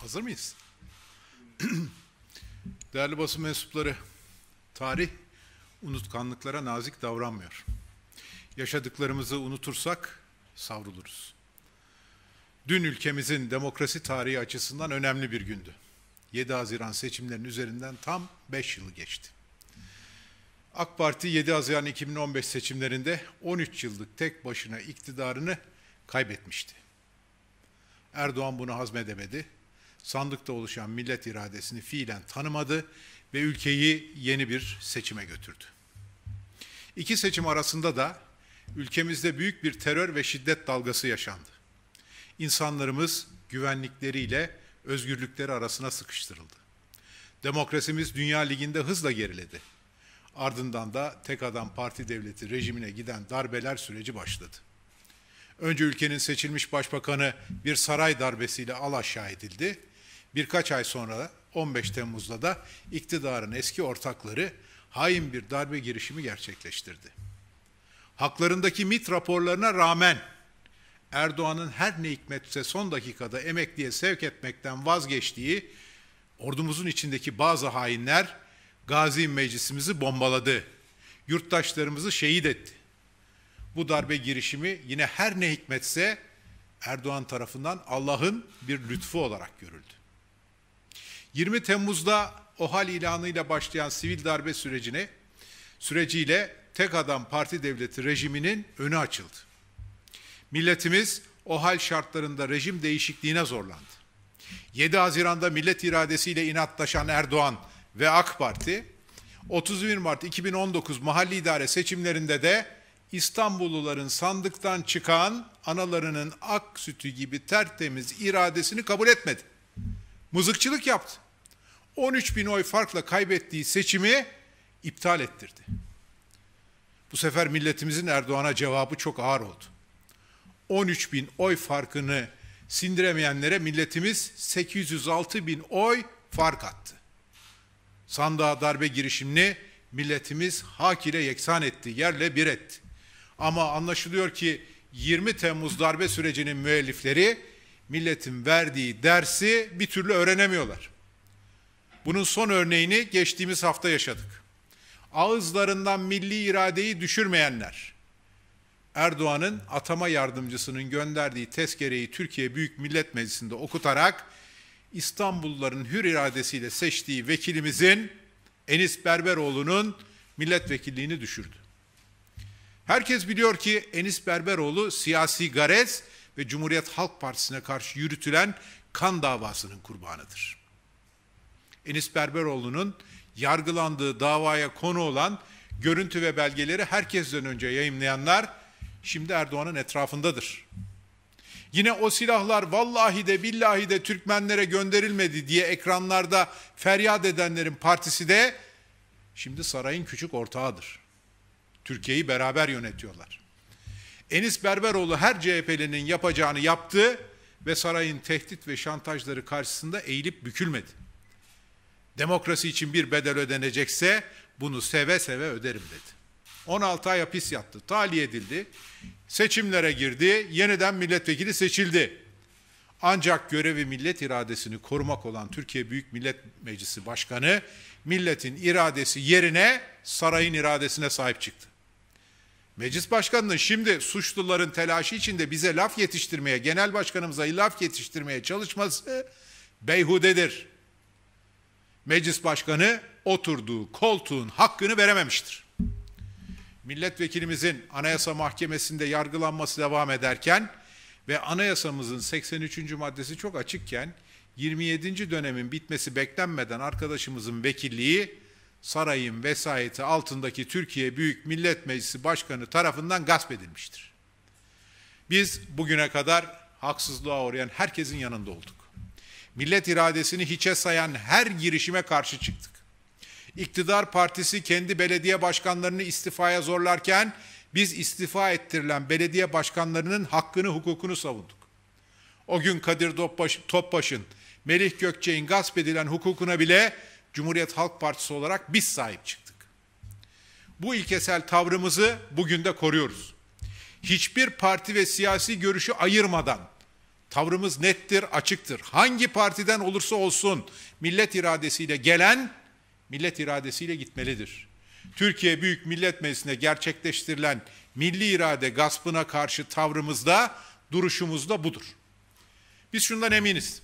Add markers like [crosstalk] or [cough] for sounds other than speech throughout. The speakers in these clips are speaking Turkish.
Hazır mıyız? [clears throat] Değerli basın mensupları, tarih unutkanlıklara nazik davranmıyor. Yaşadıklarımızı unutursak savruluruz. Dün ülkemizin demokrasi tarihi açısından önemli bir gündü. 7 Haziran seçimlerinin üzerinden tam 5 yıl geçti. AK Parti 7 Haziran 2015 seçimlerinde 13 yıllık tek başına iktidarını kaybetmişti. Erdoğan bunu hazmedemedi. Sandıkta oluşan millet iradesini fiilen tanımadı ve ülkeyi yeni bir seçime götürdü. İki seçim arasında da ülkemizde büyük bir terör ve şiddet dalgası yaşandı. İnsanlarımız güvenlikleriyle özgürlükleri arasına sıkıştırıldı. Demokrasimiz Dünya Ligi'nde hızla geriledi. Ardından da tek adam parti devleti rejimine giden darbeler süreci başladı. Önce ülkenin seçilmiş başbakanı bir saray darbesiyle alaşağı edildi. Birkaç ay sonra 15 Temmuz'da da iktidarın eski ortakları hain bir darbe girişimi gerçekleştirdi. Haklarındaki MIT raporlarına rağmen Erdoğan'ın her ne hikmetse son dakikada emekliye sevk etmekten vazgeçtiği ordumuzun içindeki bazı hainler Gazi Meclisimizi bombaladı. Yurttaşlarımızı şehit etti. Bu darbe girişimi yine her ne hikmetse Erdoğan tarafından Allah'ın bir lütfu olarak görüldü. 20 Temmuz'da OHAL ilanıyla başlayan sivil darbe sürecine süreciyle tek adam parti devleti rejiminin önü açıldı. Milletimiz o hal şartlarında rejim değişikliğine zorlandı. 7 Haziran'da millet iradesiyle inatlaşan Erdoğan ve AK Parti 31 Mart 2019 mahalli idare seçimlerinde de İstanbulluların sandıktan çıkan analarının ak sütü gibi tertemiz iradesini kabul etmedi. Mızıkçılık yaptı. 13 bin oy farkla kaybettiği seçimi iptal ettirdi. Bu sefer milletimizin Erdoğan'a cevabı çok ağır oldu. 13 bin oy farkını sindiremeyenlere milletimiz 806 bin oy fark attı. Sandığa darbe girişimini milletimiz hak ile yeksan etti, yerle bir etti. Ama anlaşılıyor ki 20 Temmuz darbe sürecinin müellifleri milletin verdiği dersi bir türlü öğrenemiyorlar. Bunun son örneğini geçtiğimiz hafta yaşadık. Ağızlarından milli iradeyi düşürmeyenler, Erdoğan'ın atama yardımcısının gönderdiği tezkereyi Türkiye Büyük Millet Meclisi'nde okutarak İstanbulluların hür iradesiyle seçtiği vekilimizin Enis Berberoğlu'nun milletvekilliğini düşürdü. Herkes biliyor ki Enis Berberoğlu siyasi garez ve Cumhuriyet Halk Partisi'ne karşı yürütülen kan davasının kurbanıdır. Enis Berberoğlu'nun yargılandığı davaya konu olan görüntü ve belgeleri herkesten önce yayınlayanlar şimdi Erdoğan'ın etrafındadır. Yine o silahlar vallahi de billahi de Türkmenlere gönderilmedi diye ekranlarda feryat edenlerin partisi de şimdi sarayın küçük ortağıdır. Türkiye'yi beraber yönetiyorlar. Enis Berberoğlu her CHP'linin yapacağını yaptı ve sarayın tehdit ve şantajları karşısında eğilip bükülmedi. Demokrasi için bir bedel ödenecekse bunu seve seve öderim dedi. 16 ay hapis yattı. Tahliye edildi. Seçimlere girdi. Yeniden milletvekili seçildi. Ancak görevi millet iradesini korumak olan Türkiye Büyük Millet Meclisi Başkanı milletin iradesi yerine sarayın iradesine sahip çıktı. Meclis Başkanı'nın şimdi suçluların telaşı içinde bize laf yetiştirmeye, genel başkanımıza laf yetiştirmeye çalışması beyhudedir. Meclis Başkanı oturduğu koltuğun hakkını verememiştir milletvekilimizin Anayasa Mahkemesi'nde yargılanması devam ederken ve anayasamızın 83. maddesi çok açıkken 27. dönemin bitmesi beklenmeden arkadaşımızın vekilliği sarayın vesayeti altındaki Türkiye Büyük Millet Meclisi Başkanı tarafından gasp edilmiştir. Biz bugüne kadar haksızlığa uğrayan herkesin yanında olduk. Millet iradesini hiçe sayan her girişime karşı çıktık. İktidar partisi kendi belediye başkanlarını istifaya zorlarken biz istifa ettirilen belediye başkanlarının hakkını, hukukunu savunduk. O gün Kadir Topbaş'ın, Melih Gökçe'nin gasp edilen hukukuna bile Cumhuriyet Halk Partisi olarak biz sahip çıktık. Bu ilkesel tavrımızı bugün de koruyoruz. Hiçbir parti ve siyasi görüşü ayırmadan tavrımız nettir, açıktır. Hangi partiden olursa olsun millet iradesiyle gelen millet iradesiyle gitmelidir. Türkiye Büyük Millet Meclisi'nde gerçekleştirilen milli irade gaspına karşı tavrımızda, duruşumuzda budur. Biz şundan eminiz.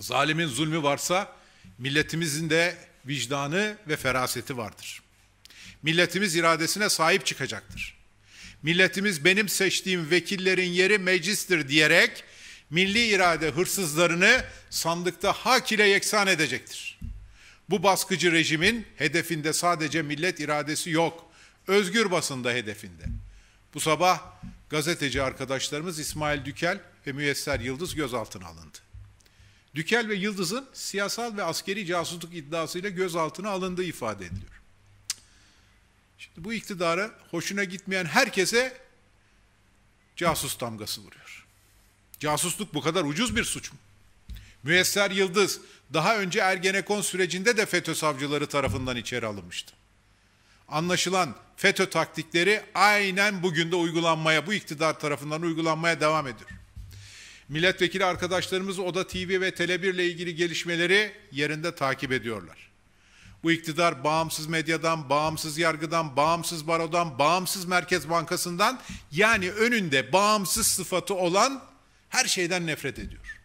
Zalimin zulmü varsa milletimizin de vicdanı ve feraseti vardır. Milletimiz iradesine sahip çıkacaktır. Milletimiz benim seçtiğim vekillerin yeri meclistir diyerek milli irade hırsızlarını sandıkta hak ile yeksan edecektir. Bu baskıcı rejimin hedefinde sadece millet iradesi yok. Özgür basında hedefinde. Bu sabah gazeteci arkadaşlarımız İsmail Dükel ve Müyesser Yıldız gözaltına alındı. Dükel ve Yıldız'ın siyasal ve askeri casusluk iddiasıyla gözaltına alındığı ifade ediliyor. Şimdi bu iktidarı hoşuna gitmeyen herkese casus damgası vuruyor. Casusluk bu kadar ucuz bir suç mu? Müyesser Yıldız daha önce Ergenekon sürecinde de FETÖ savcıları tarafından içeri alınmıştı. Anlaşılan FETÖ taktikleri aynen bugün de uygulanmaya, bu iktidar tarafından uygulanmaya devam ediyor. Milletvekili arkadaşlarımız Oda TV ve Tele1 ile ilgili gelişmeleri yerinde takip ediyorlar. Bu iktidar bağımsız medyadan, bağımsız yargıdan, bağımsız barodan, bağımsız merkez bankasından yani önünde bağımsız sıfatı olan her şeyden nefret ediyor.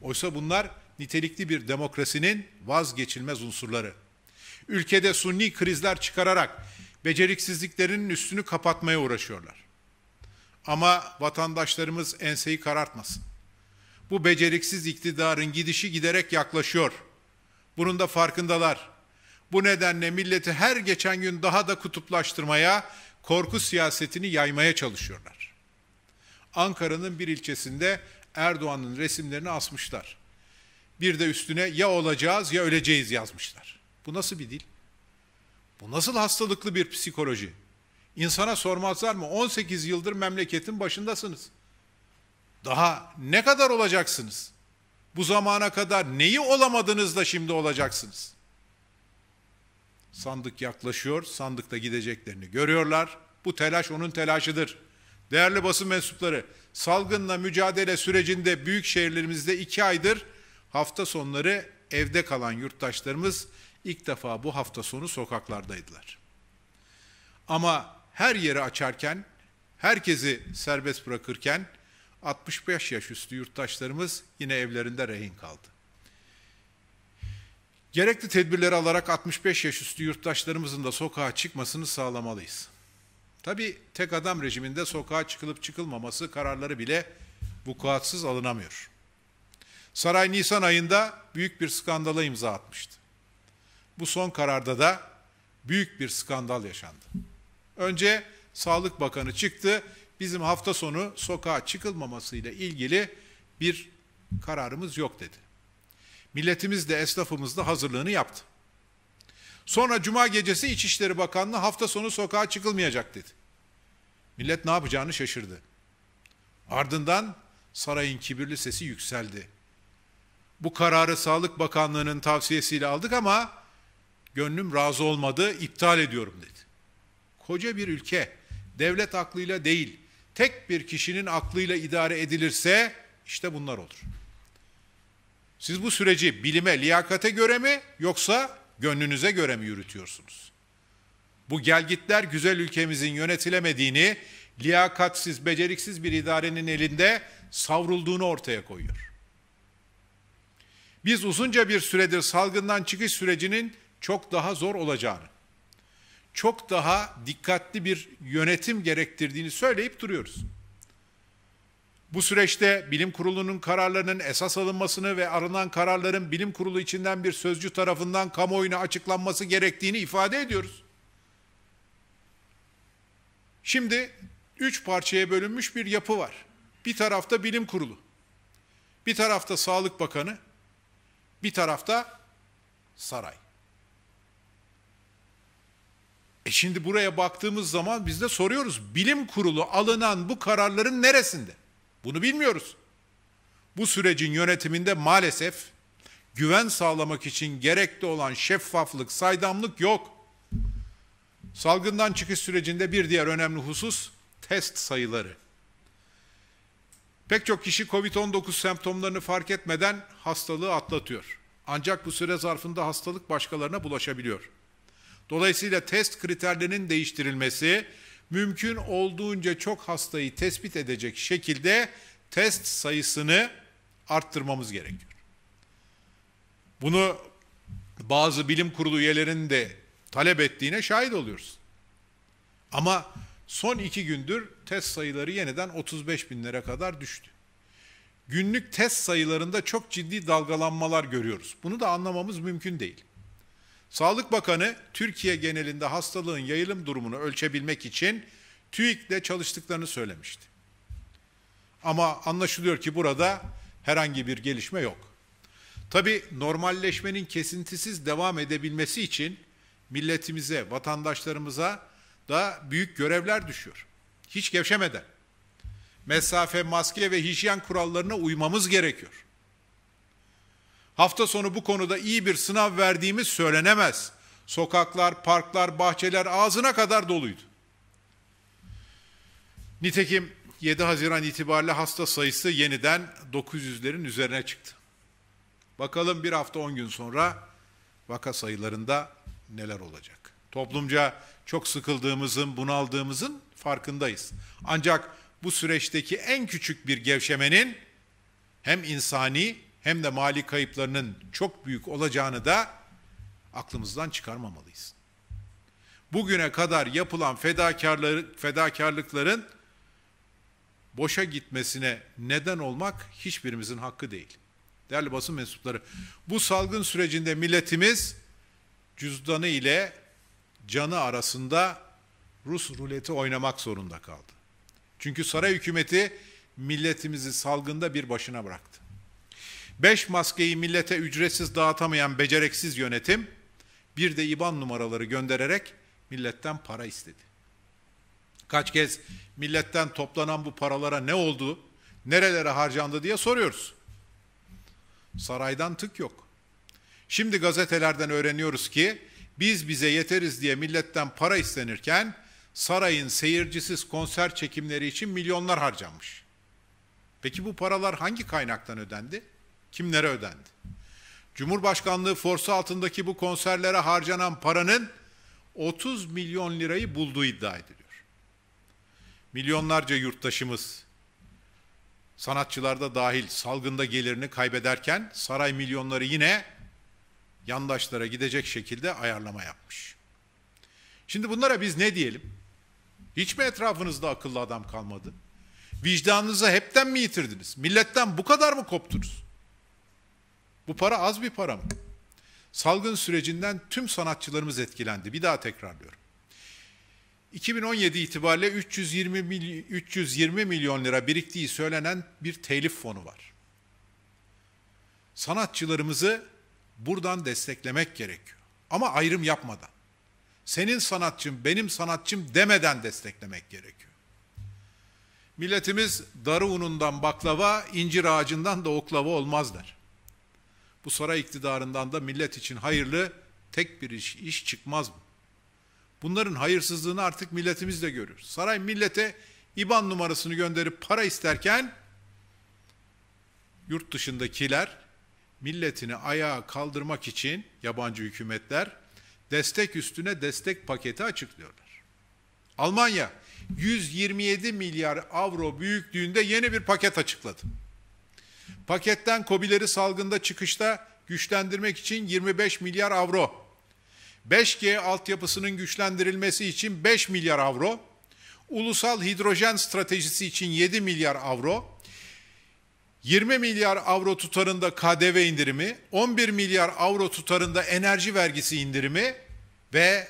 Oysa bunlar nitelikli bir demokrasinin vazgeçilmez unsurları. Ülkede sunni krizler çıkararak beceriksizliklerinin üstünü kapatmaya uğraşıyorlar. Ama vatandaşlarımız enseyi karartmasın. Bu beceriksiz iktidarın gidişi giderek yaklaşıyor. Bunun da farkındalar. Bu nedenle milleti her geçen gün daha da kutuplaştırmaya, korku siyasetini yaymaya çalışıyorlar. Ankara'nın bir ilçesinde Erdoğan'ın resimlerini asmışlar. Bir de üstüne ya olacağız ya öleceğiz yazmışlar. Bu nasıl bir dil? Bu nasıl hastalıklı bir psikoloji? İnsana sormazlar mı? 18 yıldır memleketin başındasınız. Daha ne kadar olacaksınız? Bu zamana kadar neyi olamadınız da şimdi olacaksınız? Sandık yaklaşıyor, sandıkta gideceklerini görüyorlar. Bu telaş onun telaşıdır. Değerli basın mensupları, salgınla mücadele sürecinde büyük şehirlerimizde iki aydır hafta sonları evde kalan yurttaşlarımız ilk defa bu hafta sonu sokaklardaydılar. Ama her yeri açarken, herkesi serbest bırakırken 65 yaş üstü yurttaşlarımız yine evlerinde rehin kaldı. Gerekli tedbirleri alarak 65 yaş üstü yurttaşlarımızın da sokağa çıkmasını sağlamalıyız. Tabi tek adam rejiminde sokağa çıkılıp çıkılmaması kararları bile vukuatsız alınamıyor. Saray Nisan ayında büyük bir skandala imza atmıştı. Bu son kararda da büyük bir skandal yaşandı. Önce Sağlık Bakanı çıktı. Bizim hafta sonu sokağa çıkılmamasıyla ilgili bir kararımız yok dedi. Milletimiz de esnafımız da hazırlığını yaptı. Sonra cuma gecesi İçişleri Bakanlığı hafta sonu sokağa çıkılmayacak dedi. Millet ne yapacağını şaşırdı. Ardından sarayın kibirli sesi yükseldi. Bu kararı Sağlık Bakanlığı'nın tavsiyesiyle aldık ama gönlüm razı olmadı, iptal ediyorum dedi. Koca bir ülke, devlet aklıyla değil, tek bir kişinin aklıyla idare edilirse işte bunlar olur. Siz bu süreci bilime, liyakate göre mi yoksa gönlünüze göre mi yürütüyorsunuz? Bu gelgitler güzel ülkemizin yönetilemediğini, liyakatsiz, beceriksiz bir idarenin elinde savrulduğunu ortaya koyuyor biz uzunca bir süredir salgından çıkış sürecinin çok daha zor olacağını, çok daha dikkatli bir yönetim gerektirdiğini söyleyip duruyoruz. Bu süreçte bilim kurulunun kararlarının esas alınmasını ve arınan kararların bilim kurulu içinden bir sözcü tarafından kamuoyuna açıklanması gerektiğini ifade ediyoruz. Şimdi üç parçaya bölünmüş bir yapı var. Bir tarafta bilim kurulu, bir tarafta Sağlık Bakanı, bir tarafta saray. E şimdi buraya baktığımız zaman biz de soruyoruz. Bilim kurulu alınan bu kararların neresinde? Bunu bilmiyoruz. Bu sürecin yönetiminde maalesef güven sağlamak için gerekli olan şeffaflık, saydamlık yok. Salgından çıkış sürecinde bir diğer önemli husus test sayıları. Pek çok kişi COVID-19 semptomlarını fark etmeden hastalığı atlatıyor. Ancak bu süre zarfında hastalık başkalarına bulaşabiliyor. Dolayısıyla test kriterlerinin değiştirilmesi, mümkün olduğunca çok hastayı tespit edecek şekilde test sayısını arttırmamız gerekiyor. Bunu bazı bilim kurulu üyelerinin de talep ettiğine şahit oluyoruz. Ama Son iki gündür test sayıları yeniden 35 binlere kadar düştü. Günlük test sayılarında çok ciddi dalgalanmalar görüyoruz. Bunu da anlamamız mümkün değil. Sağlık Bakanı Türkiye genelinde hastalığın yayılım durumunu ölçebilmek için TÜİK'te çalıştıklarını söylemişti. Ama anlaşılıyor ki burada herhangi bir gelişme yok. Tabi normalleşmenin kesintisiz devam edebilmesi için milletimize, vatandaşlarımıza da büyük görevler düşüyor. Hiç gevşemeden. Mesafe, maske ve hijyen kurallarına uymamız gerekiyor. Hafta sonu bu konuda iyi bir sınav verdiğimiz söylenemez. Sokaklar, parklar, bahçeler ağzına kadar doluydu. Nitekim 7 Haziran itibariyle hasta sayısı yeniden 900'lerin üzerine çıktı. Bakalım bir hafta 10 gün sonra vaka sayılarında neler olacak? Toplumca çok sıkıldığımızın, bunaldığımızın farkındayız. Ancak bu süreçteki en küçük bir gevşemenin hem insani hem de mali kayıplarının çok büyük olacağını da aklımızdan çıkarmamalıyız. Bugüne kadar yapılan fedakarlıkların boşa gitmesine neden olmak hiçbirimizin hakkı değil. Değerli basın mensupları, bu salgın sürecinde milletimiz cüzdanı ile canı arasında Rus ruleti oynamak zorunda kaldı. Çünkü saray hükümeti milletimizi salgında bir başına bıraktı. Beş maskeyi millete ücretsiz dağıtamayan becereksiz yönetim, bir de IBAN numaraları göndererek milletten para istedi. Kaç kez milletten toplanan bu paralara ne oldu, nerelere harcandı diye soruyoruz. Saraydan tık yok. Şimdi gazetelerden öğreniyoruz ki biz bize yeteriz diye milletten para istenirken sarayın seyircisiz konser çekimleri için milyonlar harcanmış. Peki bu paralar hangi kaynaktan ödendi? Kimlere ödendi? Cumhurbaşkanlığı forsu altındaki bu konserlere harcanan paranın 30 milyon lirayı bulduğu iddia ediliyor. Milyonlarca yurttaşımız sanatçılarda dahil salgında gelirini kaybederken saray milyonları yine yandaşlara gidecek şekilde ayarlama yapmış. Şimdi bunlara biz ne diyelim? Hiç mi etrafınızda akıllı adam kalmadı? Vicdanınızı hepten mi yitirdiniz? Milletten bu kadar mı koptunuz? Bu para az bir para mı? Salgın sürecinden tüm sanatçılarımız etkilendi. Bir daha tekrarlıyorum. 2017 itibariyle 320, mily 320 milyon lira biriktiği söylenen bir telif fonu var. Sanatçılarımızı buradan desteklemek gerekiyor. Ama ayrım yapmadan. Senin sanatçım, benim sanatçım demeden desteklemek gerekiyor. Milletimiz darı unundan baklava, incir ağacından da oklava olmaz der. Bu saray iktidarından da millet için hayırlı tek bir iş, iş çıkmaz mı? Bunların hayırsızlığını artık milletimiz de görür. Saray millete IBAN numarasını gönderip para isterken yurt dışındakiler milletini ayağa kaldırmak için yabancı hükümetler destek üstüne destek paketi açıklıyorlar. Almanya 127 milyar avro büyüklüğünde yeni bir paket açıkladı. Paketten kobileri salgında çıkışta güçlendirmek için 25 milyar avro, 5G altyapısının güçlendirilmesi için 5 milyar avro, ulusal hidrojen stratejisi için 7 milyar avro, 20 milyar avro tutarında KDV indirimi, 11 milyar avro tutarında enerji vergisi indirimi ve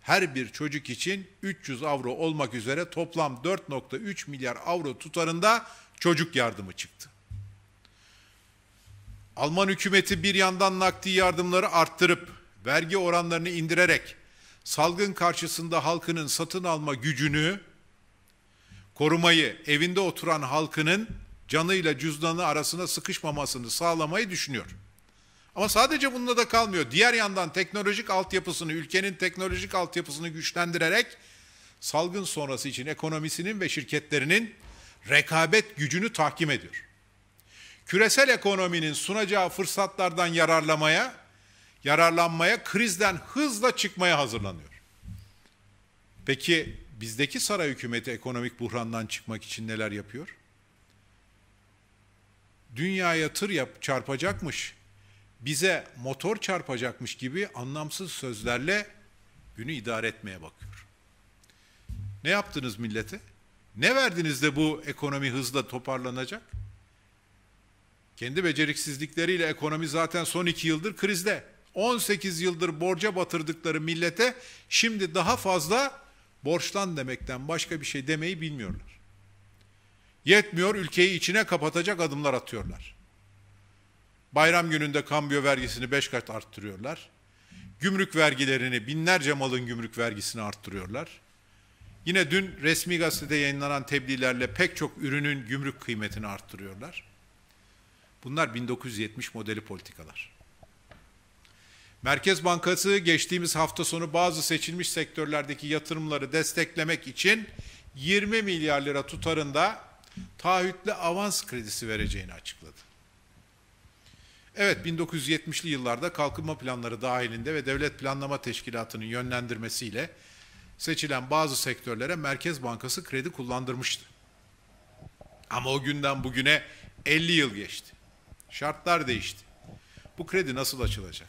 her bir çocuk için 300 avro olmak üzere toplam 4.3 milyar avro tutarında çocuk yardımı çıktı. Alman hükümeti bir yandan nakdi yardımları arttırıp vergi oranlarını indirerek salgın karşısında halkının satın alma gücünü korumayı, evinde oturan halkının canıyla cüzdanı arasına sıkışmamasını sağlamayı düşünüyor. Ama sadece bununla da kalmıyor. Diğer yandan teknolojik altyapısını, ülkenin teknolojik altyapısını güçlendirerek salgın sonrası için ekonomisinin ve şirketlerinin rekabet gücünü tahkim ediyor. Küresel ekonominin sunacağı fırsatlardan yararlamaya, yararlanmaya, krizden hızla çıkmaya hazırlanıyor. Peki bizdeki saray hükümeti ekonomik buhrandan çıkmak için neler yapıyor? dünyaya tır yap çarpacakmış, bize motor çarpacakmış gibi anlamsız sözlerle günü idare etmeye bakıyor. Ne yaptınız millete? Ne verdiniz de bu ekonomi hızla toparlanacak? Kendi beceriksizlikleriyle ekonomi zaten son iki yıldır krizde. 18 yıldır borca batırdıkları millete şimdi daha fazla borçlan demekten başka bir şey demeyi bilmiyorlar. Yetmiyor ülkeyi içine kapatacak adımlar atıyorlar. Bayram gününde kambiyo vergisini beş kat arttırıyorlar. Gümrük vergilerini, binlerce malın gümrük vergisini arttırıyorlar. Yine dün resmi gazetede yayınlanan tebliğlerle pek çok ürünün gümrük kıymetini arttırıyorlar. Bunlar 1970 modeli politikalar. Merkez Bankası geçtiğimiz hafta sonu bazı seçilmiş sektörlerdeki yatırımları desteklemek için 20 milyar lira tutarında taahhütle avans kredisi vereceğini açıkladı. Evet 1970'li yıllarda kalkınma planları dahilinde ve Devlet Planlama Teşkilatı'nın yönlendirmesiyle seçilen bazı sektörlere Merkez Bankası kredi kullandırmıştı. Ama o günden bugüne 50 yıl geçti. Şartlar değişti. Bu kredi nasıl açılacak?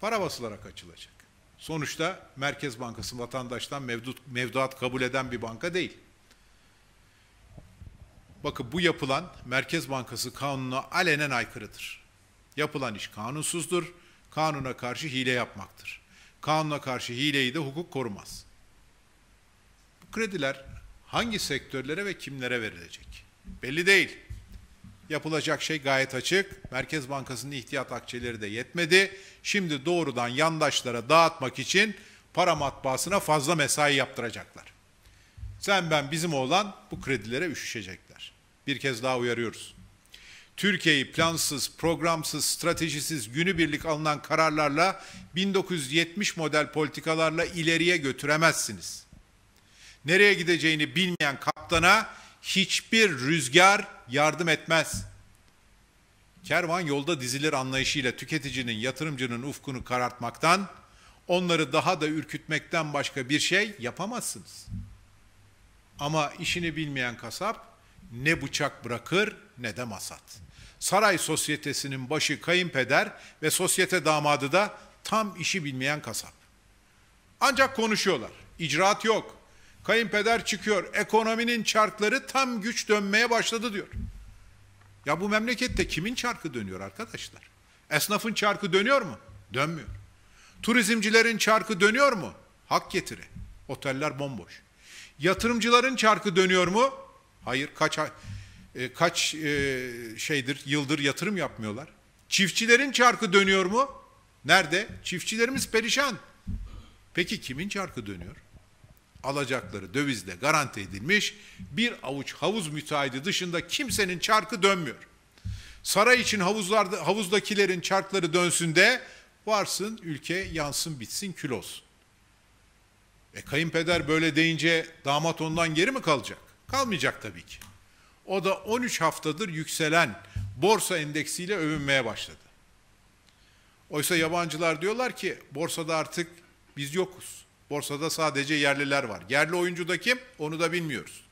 Para basılarak açılacak. Sonuçta Merkez Bankası vatandaştan mevduat kabul eden bir banka değil. Bakın bu yapılan Merkez Bankası kanununa alenen aykırıdır. Yapılan iş kanunsuzdur. Kanuna karşı hile yapmaktır. Kanuna karşı hileyi de hukuk korumaz. Bu krediler hangi sektörlere ve kimlere verilecek? Belli değil. Yapılacak şey gayet açık. Merkez Bankası'nın ihtiyat akçeleri de yetmedi. Şimdi doğrudan yandaşlara dağıtmak için para matbaasına fazla mesai yaptıracaklar. Sen ben bizim oğlan bu kredilere üşüşecekler. Bir kez daha uyarıyoruz. Türkiye'yi plansız, programsız, stratejisiz, günübirlik alınan kararlarla 1970 model politikalarla ileriye götüremezsiniz. Nereye gideceğini bilmeyen kaptana hiçbir rüzgar yardım etmez. Kervan yolda dizilir anlayışıyla tüketicinin, yatırımcının ufkunu karartmaktan, onları daha da ürkütmekten başka bir şey yapamazsınız.'' Ama işini bilmeyen kasap ne bıçak bırakır ne de masat. Saray sosyetesinin başı kayınpeder ve sosyete damadı da tam işi bilmeyen kasap. Ancak konuşuyorlar. İcraat yok. Kayınpeder çıkıyor. Ekonominin çarkları tam güç dönmeye başladı diyor. Ya bu memlekette kimin çarkı dönüyor arkadaşlar? Esnafın çarkı dönüyor mu? Dönmüyor. Turizmcilerin çarkı dönüyor mu? Hak getire. Oteller bomboş. Yatırımcıların çarkı dönüyor mu? Hayır. Kaç e, kaç e, şeydir yıldır yatırım yapmıyorlar. Çiftçilerin çarkı dönüyor mu? Nerede? Çiftçilerimiz perişan. Peki kimin çarkı dönüyor? Alacakları dövizle garanti edilmiş bir avuç havuz müteahhidi dışında kimsenin çarkı dönmüyor. Saray için havuzlarda havuzdakilerin çarkları dönsün de varsın ülke yansın bitsin kül olsun. E kayınpeder böyle deyince damat ondan geri mi kalacak? Kalmayacak tabii ki. O da 13 haftadır yükselen borsa endeksiyle övünmeye başladı. Oysa yabancılar diyorlar ki borsada artık biz yokuz. Borsada sadece yerliler var. Yerli oyuncu da kim? Onu da bilmiyoruz.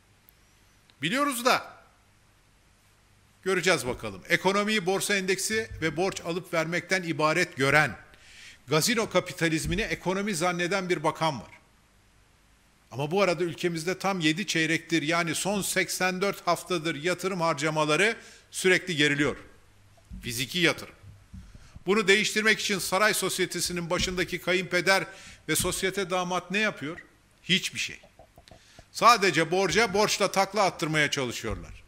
Biliyoruz da göreceğiz bakalım. Ekonomiyi borsa endeksi ve borç alıp vermekten ibaret gören, gazino kapitalizmini ekonomi zanneden bir bakan var. Ama bu arada ülkemizde tam 7 çeyrektir yani son 84 haftadır yatırım harcamaları sürekli geriliyor. Fiziki yatırım. Bunu değiştirmek için saray sosyetesinin başındaki kayınpeder ve sosyete damat ne yapıyor? Hiçbir şey. Sadece borca borçla takla attırmaya çalışıyorlar.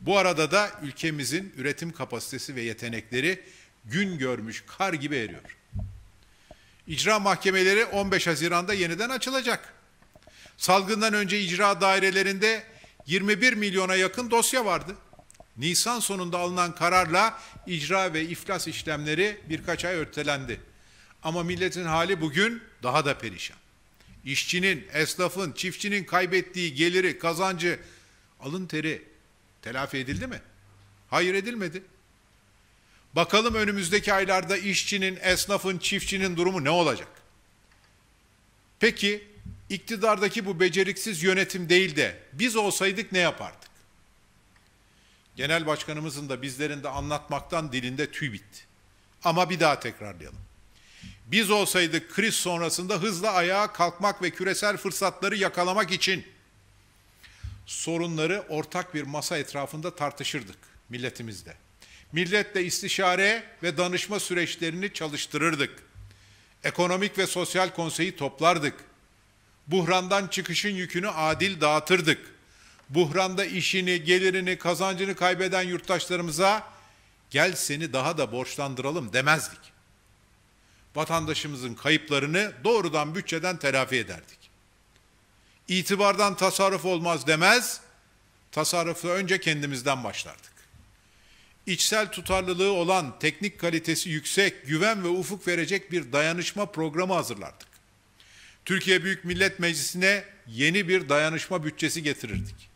Bu arada da ülkemizin üretim kapasitesi ve yetenekleri gün görmüş kar gibi eriyor. İcra mahkemeleri 15 Haziran'da yeniden açılacak. Salgından önce icra dairelerinde 21 milyona yakın dosya vardı. Nisan sonunda alınan kararla icra ve iflas işlemleri birkaç ay örtelendi. Ama milletin hali bugün daha da perişan. İşçinin, esnafın, çiftçinin kaybettiği geliri, kazancı, alın teri telafi edildi mi? Hayır edilmedi. Bakalım önümüzdeki aylarda işçinin, esnafın, çiftçinin durumu ne olacak? Peki iktidardaki bu beceriksiz yönetim değil de biz olsaydık ne yapardık? Genel başkanımızın da bizlerin de anlatmaktan dilinde tüy bitti. Ama bir daha tekrarlayalım. Biz olsaydık kriz sonrasında hızla ayağa kalkmak ve küresel fırsatları yakalamak için sorunları ortak bir masa etrafında tartışırdık milletimizde. Milletle istişare ve danışma süreçlerini çalıştırırdık. Ekonomik ve sosyal konseyi toplardık Buhrandan çıkışın yükünü adil dağıtırdık. Buhranda işini, gelirini, kazancını kaybeden yurttaşlarımıza gel seni daha da borçlandıralım demezdik. Vatandaşımızın kayıplarını doğrudan bütçeden telafi ederdik. İtibardan tasarruf olmaz demez, tasarrufu önce kendimizden başlardık. İçsel tutarlılığı olan, teknik kalitesi yüksek, güven ve ufuk verecek bir dayanışma programı hazırlardık. Türkiye Büyük Millet Meclisi'ne yeni bir dayanışma bütçesi getirirdik.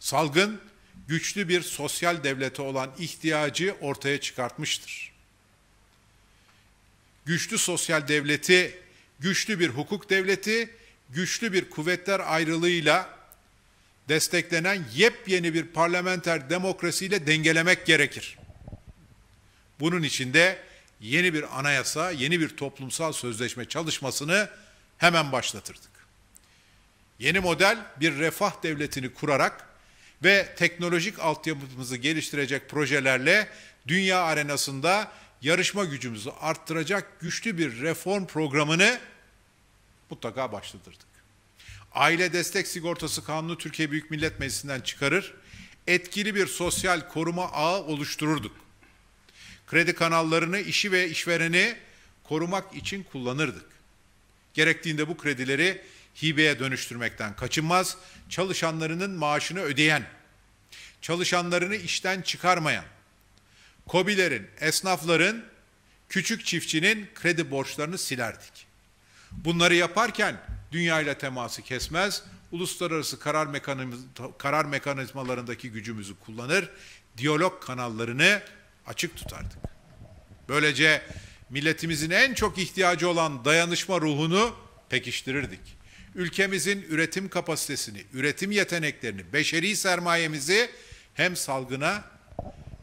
Salgın güçlü bir sosyal devlete olan ihtiyacı ortaya çıkartmıştır. Güçlü sosyal devleti, güçlü bir hukuk devleti, güçlü bir kuvvetler ayrılığıyla desteklenen yepyeni bir parlamenter demokrasiyle dengelemek gerekir. Bunun için de yeni bir anayasa, yeni bir toplumsal sözleşme çalışmasını hemen başlatırdık. Yeni model bir refah devletini kurarak ve teknolojik altyapımızı geliştirecek projelerle dünya arenasında yarışma gücümüzü arttıracak güçlü bir reform programını mutlaka başlatırdık. Aile Destek Sigortası Kanunu Türkiye Büyük Millet Meclisi'nden çıkarır, etkili bir sosyal koruma ağı oluştururduk. Kredi kanallarını işi ve işvereni korumak için kullanırdık. Gerektiğinde bu kredileri hibeye dönüştürmekten kaçınmaz. Çalışanlarının maaşını ödeyen, çalışanlarını işten çıkarmayan, kobilerin, esnafların, küçük çiftçinin kredi borçlarını silerdik. Bunları yaparken dünya ile teması kesmez, uluslararası karar, mekanizm karar mekanizmalarındaki gücümüzü kullanır, diyalog kanallarını açık tutardık. Böylece milletimizin en çok ihtiyacı olan dayanışma ruhunu pekiştirirdik. Ülkemizin üretim kapasitesini, üretim yeteneklerini, beşeri sermayemizi hem salgına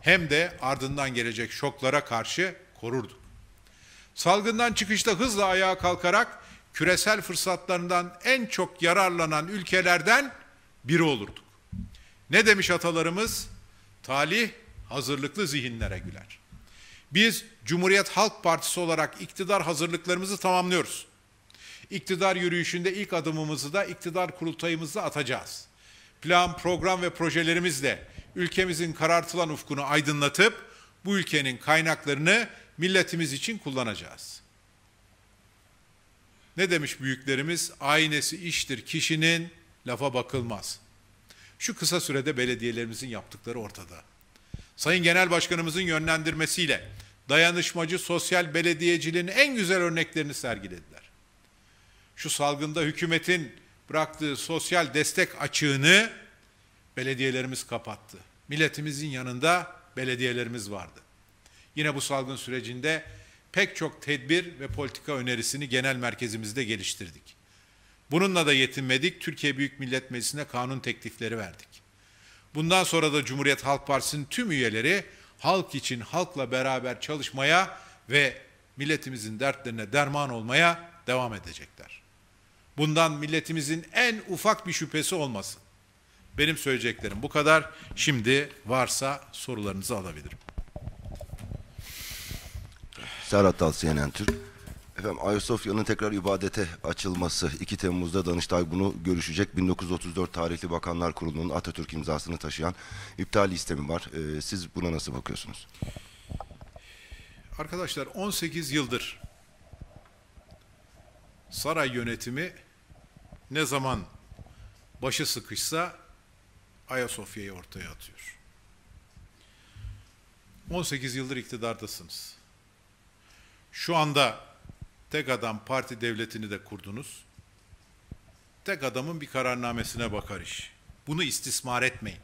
hem de ardından gelecek şoklara karşı korurduk. Salgından çıkışta hızla ayağa kalkarak küresel fırsatlarından en çok yararlanan ülkelerden biri olurduk. Ne demiş atalarımız? Talih hazırlıklı zihinlere güler. Biz Cumhuriyet Halk Partisi olarak iktidar hazırlıklarımızı tamamlıyoruz. İktidar yürüyüşünde ilk adımımızı da iktidar kurultayımızda atacağız. Plan, program ve projelerimizle ülkemizin karartılan ufkunu aydınlatıp bu ülkenin kaynaklarını milletimiz için kullanacağız. Ne demiş büyüklerimiz? Aynesi iştir kişinin, lafa bakılmaz. Şu kısa sürede belediyelerimizin yaptıkları ortada. Sayın Genel Başkanımızın yönlendirmesiyle dayanışmacı sosyal belediyeciliğin en güzel örneklerini sergilediler. Şu salgında hükümetin bıraktığı sosyal destek açığını belediyelerimiz kapattı. Milletimizin yanında belediyelerimiz vardı. Yine bu salgın sürecinde pek çok tedbir ve politika önerisini genel merkezimizde geliştirdik. Bununla da yetinmedik. Türkiye Büyük Millet Meclisi'ne kanun teklifleri verdik. Bundan sonra da Cumhuriyet Halk Partisi'nin tüm üyeleri halk için halkla beraber çalışmaya ve milletimizin dertlerine derman olmaya devam edecekler. Bundan milletimizin en ufak bir şüphesi olmasın. Benim söyleyeceklerim bu kadar. Şimdi varsa sorularınızı alabilirim. Serhat Al, Türk. Efendim Ayasofya'nın tekrar ibadete açılması 2 Temmuz'da Danıştay bunu görüşecek. 1934 tarihli Bakanlar Kurulu'nun Atatürk imzasını taşıyan iptal istemi var. Ee, siz buna nasıl bakıyorsunuz? Arkadaşlar 18 yıldır saray yönetimi ne zaman başı sıkışsa Ayasofya'yı ortaya atıyor. 18 yıldır iktidardasınız. Şu anda tek adam parti devletini de kurdunuz. Tek adamın bir kararnamesine bakar iş. Bunu istismar etmeyin.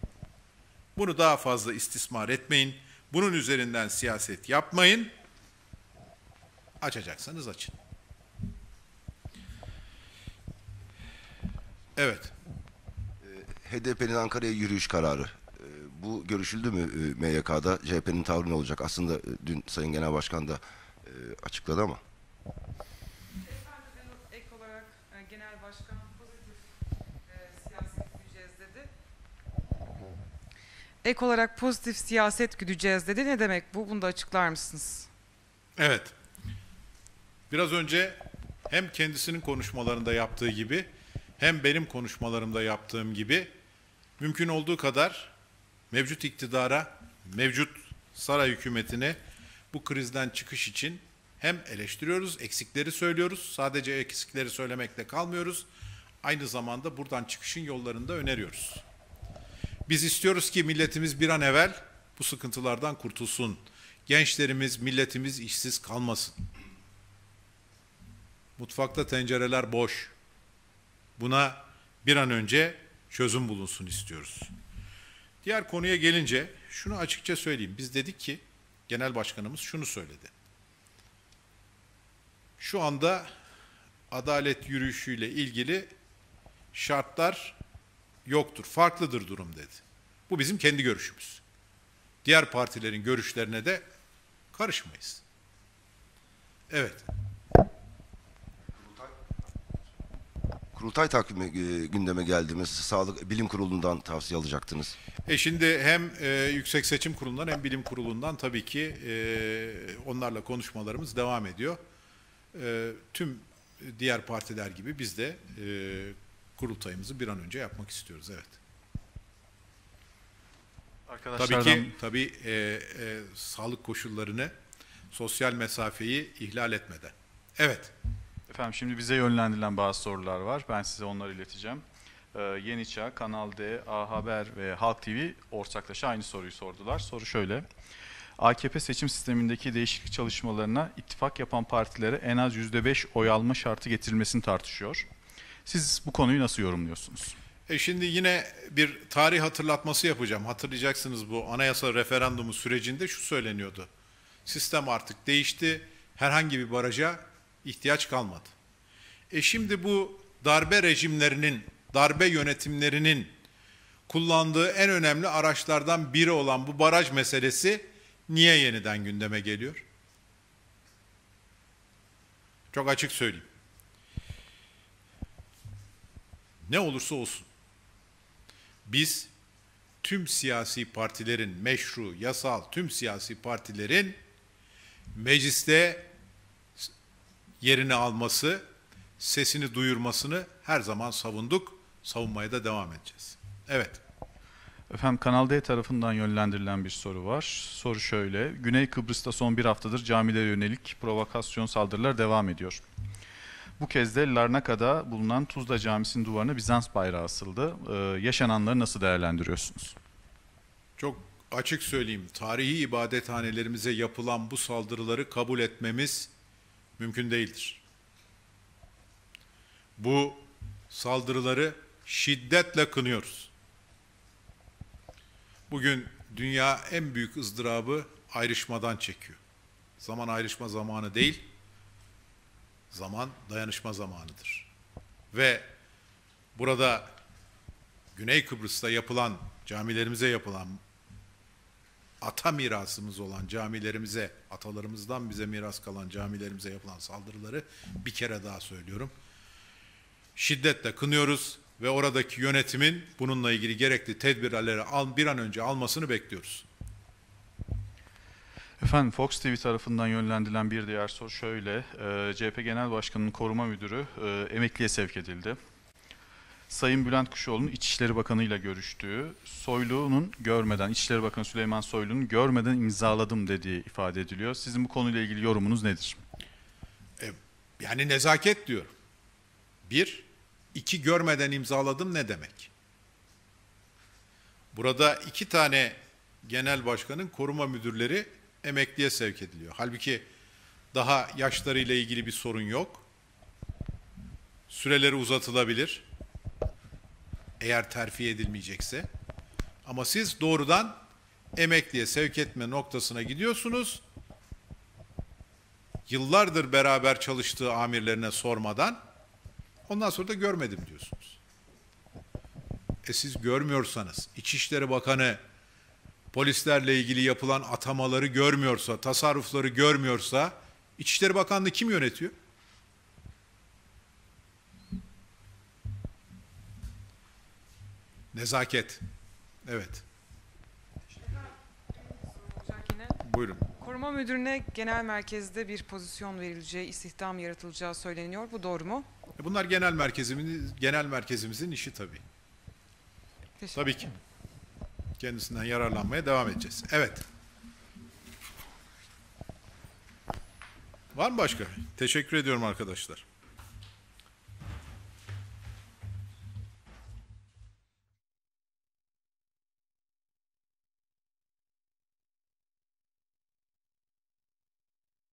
Bunu daha fazla istismar etmeyin. Bunun üzerinden siyaset yapmayın. Açacaksanız açın. Evet. Ee, HDP'nin Ankara'ya yürüyüş kararı. Ee, bu görüşüldü mü e, MYK'da? CHP'nin tavrı ne olacak? Aslında e, dün Sayın Genel Başkan da e, açıkladı ama. ek olarak pozitif siyaset güdeceğiz dedi. Ne demek bu? Bunu da açıklar mısınız? Evet. Biraz önce hem kendisinin konuşmalarında yaptığı gibi hem benim konuşmalarımda yaptığım gibi mümkün olduğu kadar mevcut iktidara, mevcut saray hükümetine bu krizden çıkış için hem eleştiriyoruz, eksikleri söylüyoruz. Sadece eksikleri söylemekle kalmıyoruz. Aynı zamanda buradan çıkışın yollarını da öneriyoruz. Biz istiyoruz ki milletimiz bir an evvel bu sıkıntılardan kurtulsun. Gençlerimiz, milletimiz işsiz kalmasın. Mutfakta tencereler boş. Buna bir an önce çözüm bulunsun istiyoruz. Diğer konuya gelince şunu açıkça söyleyeyim. Biz dedik ki genel başkanımız şunu söyledi. Şu anda adalet yürüyüşüyle ilgili şartlar yoktur, farklıdır durum dedi. Bu bizim kendi görüşümüz. Diğer partilerin görüşlerine de karışmayız. Evet. Kurultay takvimi e, gündeme geldiğimiz Sağlık Bilim Kurulu'ndan tavsiye alacaktınız. E şimdi hem e, Yüksek Seçim Kurulu'ndan hem Bilim Kurulu'ndan tabii ki e, onlarla konuşmalarımız devam ediyor. E, tüm diğer partiler gibi biz de e, kurultayımızı bir an önce yapmak istiyoruz. Evet. Arkadaşlardan... Tabii ki tabii e, e, sağlık koşullarını, sosyal mesafeyi ihlal etmeden. Evet. Efendim şimdi bize yönlendirilen bazı sorular var. Ben size onları ileteceğim. Ee, Yeni Çağ, Kanal D, A Haber ve Halk TV ortaklaşa aynı soruyu sordular. Soru şöyle. AKP seçim sistemindeki değişiklik çalışmalarına ittifak yapan partilere en az %5 oy alma şartı getirilmesini tartışıyor. Siz bu konuyu nasıl yorumluyorsunuz? E şimdi yine bir tarih hatırlatması yapacağım. Hatırlayacaksınız bu anayasa referandumu sürecinde şu söyleniyordu. Sistem artık değişti. Herhangi bir baraja ihtiyaç kalmadı. E şimdi bu darbe rejimlerinin, darbe yönetimlerinin kullandığı en önemli araçlardan biri olan bu baraj meselesi niye yeniden gündeme geliyor? Çok açık söyleyeyim. Ne olursa olsun. Biz tüm siyasi partilerin meşru, yasal tüm siyasi partilerin mecliste yerini alması, sesini duyurmasını her zaman savunduk. Savunmaya da devam edeceğiz. Evet. Efendim Kanal D tarafından yönlendirilen bir soru var. Soru şöyle. Güney Kıbrıs'ta son bir haftadır camilere yönelik provokasyon saldırılar devam ediyor. Bu kez de Larnaka'da bulunan Tuzla Camisi'nin duvarına Bizans bayrağı asıldı. Ee, yaşananları nasıl değerlendiriyorsunuz? Çok açık söyleyeyim, tarihi ibadethanelerimize yapılan bu saldırıları kabul etmemiz mümkün değildir. Bu saldırıları şiddetle kınıyoruz. Bugün dünya en büyük ızdırabı ayrışmadan çekiyor. Zaman ayrışma zamanı değil, zaman dayanışma zamanıdır. Ve burada Güney Kıbrıs'ta yapılan, camilerimize yapılan, ata mirasımız olan camilerimize, atalarımızdan bize miras kalan camilerimize yapılan saldırıları bir kere daha söylüyorum. Şiddetle kınıyoruz ve oradaki yönetimin bununla ilgili gerekli tedbirleri bir an önce almasını bekliyoruz. Efendim Fox TV tarafından yönlendirilen bir diğer soru şöyle. E, ee, CHP Genel Başkanı'nın koruma müdürü e, emekliye sevk edildi. Sayın Bülent Kuşoğlu'nun İçişleri Bakanı ile görüştüğü, Soylu'nun görmeden, İçişleri Bakanı Süleyman Soylu'nun görmeden imzaladım dediği ifade ediliyor. Sizin bu konuyla ilgili yorumunuz nedir? E, yani nezaket diyorum. Bir, iki görmeden imzaladım ne demek? Burada iki tane genel başkanın koruma müdürleri emekliye sevk ediliyor. Halbuki daha yaşlarıyla ilgili bir sorun yok. Süreleri uzatılabilir. Eğer terfi edilmeyecekse. Ama siz doğrudan emekliye sevk etme noktasına gidiyorsunuz. Yıllardır beraber çalıştığı amirlerine sormadan ondan sonra da görmedim diyorsunuz. E siz görmüyorsanız İçişleri Bakanı polislerle ilgili yapılan atamaları görmüyorsa, tasarrufları görmüyorsa İçişleri Bakanlığı kim yönetiyor? Nezaket. Evet. Buyurun. Koruma Müdürü'ne genel merkezde bir pozisyon verileceği, istihdam yaratılacağı söyleniyor. Bu doğru mu? E, bunlar genel merkezimizin, genel merkezimizin işi tabii. Teşekkür tabii ki kendisinden yararlanmaya devam edeceğiz. Evet. Var mı başka? Teşekkür ediyorum arkadaşlar.